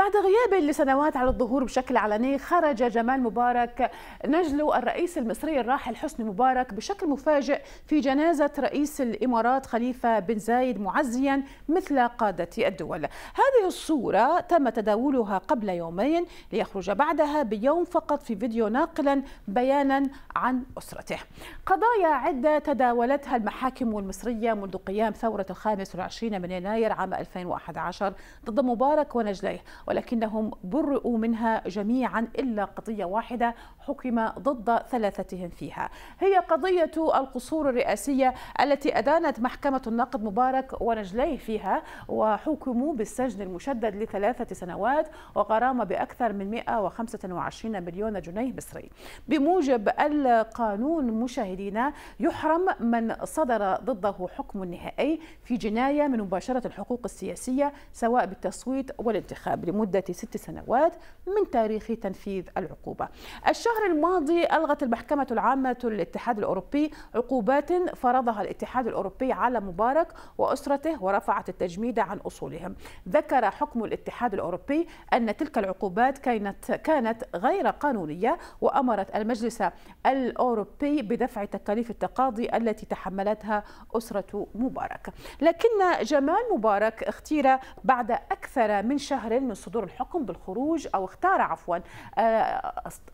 بعد غياب لسنوات على الظهور بشكل علني خرج جمال مبارك نجل الرئيس المصري الراحل حسني مبارك بشكل مفاجئ في جنازة رئيس الإمارات خليفة بن زايد معزيا مثل قادة الدول هذه الصورة تم تداولها قبل يومين ليخرج بعدها بيوم فقط في فيديو ناقلا بيانا عن أسرته قضايا عدة تداولتها المحاكم المصرية منذ قيام ثورة الخامس والعشرين من يناير عام 2011 ضد مبارك ونجليه ولكنهم برئوا منها جميعا إلا قضية واحدة حكم ضد ثلاثتهم فيها هي قضية القصور الرئاسية التي أدانت محكمة النقد مبارك ونجليه فيها وحكموا بالسجن المشدد لثلاثة سنوات وغرامة بأكثر من 125 مليون جنيه مصري بموجب القانون مشاهدينا يحرم من صدر ضده حكم نهائي في جناية من مباشرة الحقوق السياسية سواء بالتصويت والانتخاب لمدة ست سنوات من تاريخ تنفيذ العقوبة الشهر الماضي ألغت المحكمة العامة للاتحاد الأوروبي عقوبات فرضها الاتحاد الأوروبي على مبارك وأسرته ورفعت التجميد عن أصولهم ذكر حكم الاتحاد الأوروبي أن تلك العقوبات كانت, كانت غير قانونية وأمرت المجلس الأوروبي بدفع تكاليف التقاضي التي تحملتها أسرة مبارك لكن جمال مبارك اختير بعد أكثر من شهر من صدور الحكم بالخروج او اختار عفوا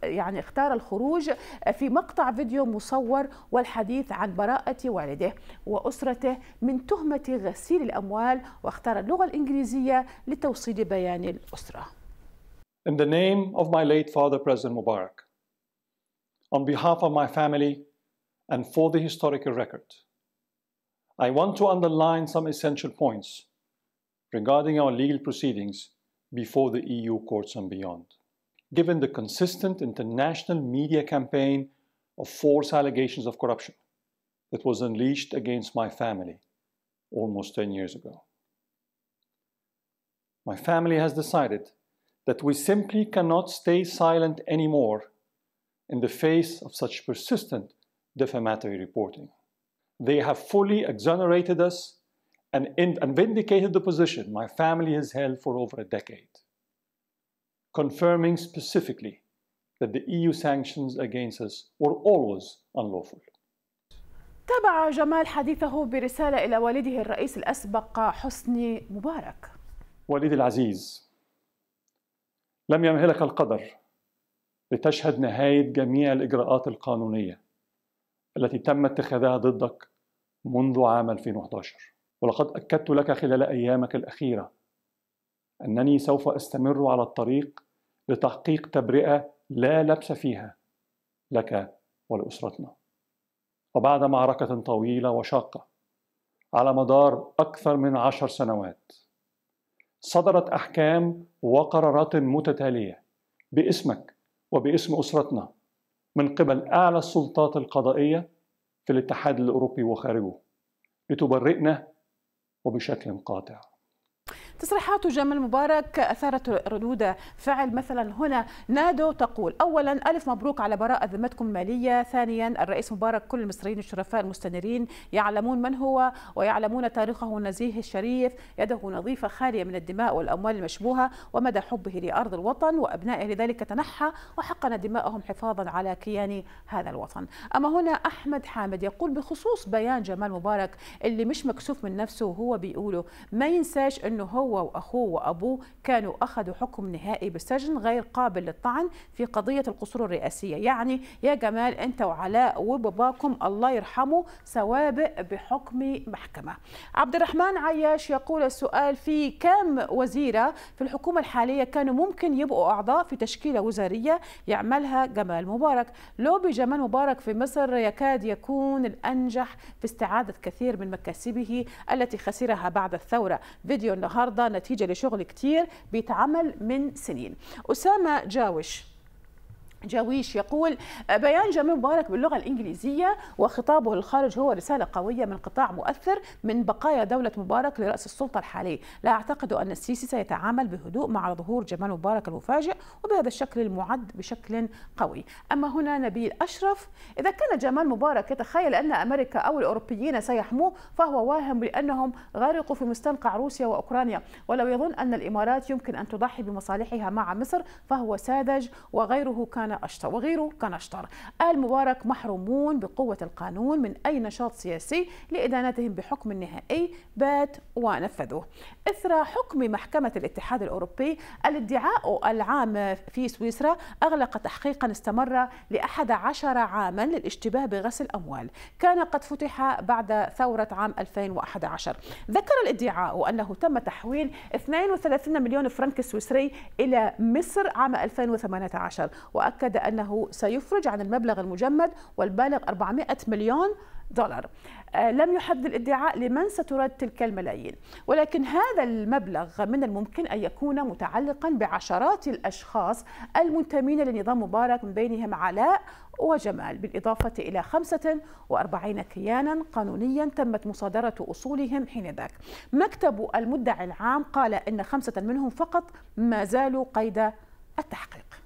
يعني اختار الخروج في مقطع فيديو مصور والحديث عن براءه والده واسرته من تهمه غسيل الاموال واختار اللغه الانجليزيه لتوصيل بيان الاسره. In the name of my late father President Mubarak, on behalf of my family and for the historical record, I want to underline some essential points regarding our legal proceedings before the EU courts and beyond. Given the consistent international media campaign of false allegations of corruption that was unleashed against my family almost 10 years ago. My family has decided that we simply cannot stay silent anymore in the face of such persistent defamatory reporting. They have fully exonerated us and, in, and vindicated the position my family has held for over a decade, confirming specifically that the EU sanctions against us were always unlawful. تابع جمال حديثه برسالة إلى والده الرئيس الأسبق حسني مبارك والدي العزيز لم يمهلك القدر لتشهد نهاية جميع الإجراءات القانونية التي تم اتخاذها ضدك منذ عام 2011 ولقد أكدت لك خلال أيامك الأخيرة أنني سوف أستمر على الطريق لتحقيق تبرئة لا لبس فيها لك ولأسرتنا. وبعد معركة طويلة وشاقة على مدار أكثر من عشر سنوات صدرت أحكام وقرارات متتالية باسمك وباسم أسرتنا من قبل أعلى السلطات القضائية في الاتحاد الأوروبي وخارجه لتبرئنا وبشكل قاطع تصريحات جمال مبارك أثارت ردود فعل مثلا هنا نادو تقول أولا ألف مبروك على براءة ذمتكم المالية ثانيا الرئيس مبارك كل المصريين الشرفاء المستنيرين يعلمون من هو ويعلمون تاريخه النزيه الشريف يده نظيفة خالية من الدماء والأموال المشبوهة ومدى حبه لأرض الوطن وأبنائه لذلك تنحى وحقن دماءهم حفاظا على كيان هذا الوطن أما هنا أحمد حامد يقول بخصوص بيان جمال مبارك اللي مش مكسوف من نفسه وهو بيقوله ما ينساش أنه هو هو وأخوه وأبوه كانوا أخذوا حكم نهائي بالسجن غير قابل للطعن في قضية القصور الرئاسية يعني يا جمال أنت وعلاء وباباكم الله يرحمه سوابق بحكم محكمة عبد الرحمن عياش يقول السؤال في كم وزيرة في الحكومة الحالية كانوا ممكن يبقوا أعضاء في تشكيلة وزارية يعملها جمال مبارك لوبي جمال مبارك في مصر يكاد يكون الأنجح في استعادة كثير من مكاسبه التي خسرها بعد الثورة فيديو النهاردة النهارده نتيجه لشغل كتير بيتعمل من سنين اسامه جاوش جاويش يقول بيان جمال مبارك باللغة الإنجليزية وخطابه للخارج هو رسالة قوية من قطاع مؤثر من بقايا دولة مبارك لرأس السلطة الحالي لا أعتقد أن السيسي سيتعامل بهدوء مع ظهور جمال مبارك المفاجئ وبهذا الشكل المعد بشكل قوي أما هنا نبيل أشرف إذا كان جمال مبارك يتخيل أن أمريكا أو الأوروبيين سيحموه فهو واهم لأنهم غرقوا في مستنقع روسيا وأوكرانيا ولو يظن أن الإمارات يمكن أن تضحي بمصالحها مع مصر فهو ساذج وغيره كان أشطر وغيره كان أشطر آل مبارك محرومون بقوة القانون من أي نشاط سياسي لإدانتهم بحكم نهائي بات ونفذوه إثر حكم محكمة الاتحاد الأوروبي الادعاء العام في سويسرا أغلق تحقيقا استمر لأحد عشر عاما للاشتباه بغسل أموال كان قد فتح بعد ثورة عام 2011 ذكر الادعاء أنه تم تحويل 32 مليون فرنك سويسري إلى مصر عام 2018 وأكد أكد أنه سيفرج عن المبلغ المجمد والبالغ 400 مليون دولار آه، لم يحدد الادعاء لمن سترد تلك الملايين ولكن هذا المبلغ من الممكن أن يكون متعلقا بعشرات الأشخاص المنتمين لنظام مبارك من بينهم علاء وجمال بالإضافة إلى 45 كيانا قانونيا تمت مصادرة أصولهم حينذاك مكتب المدعي العام قال إن خمسة منهم فقط ما زالوا قيد التحقيق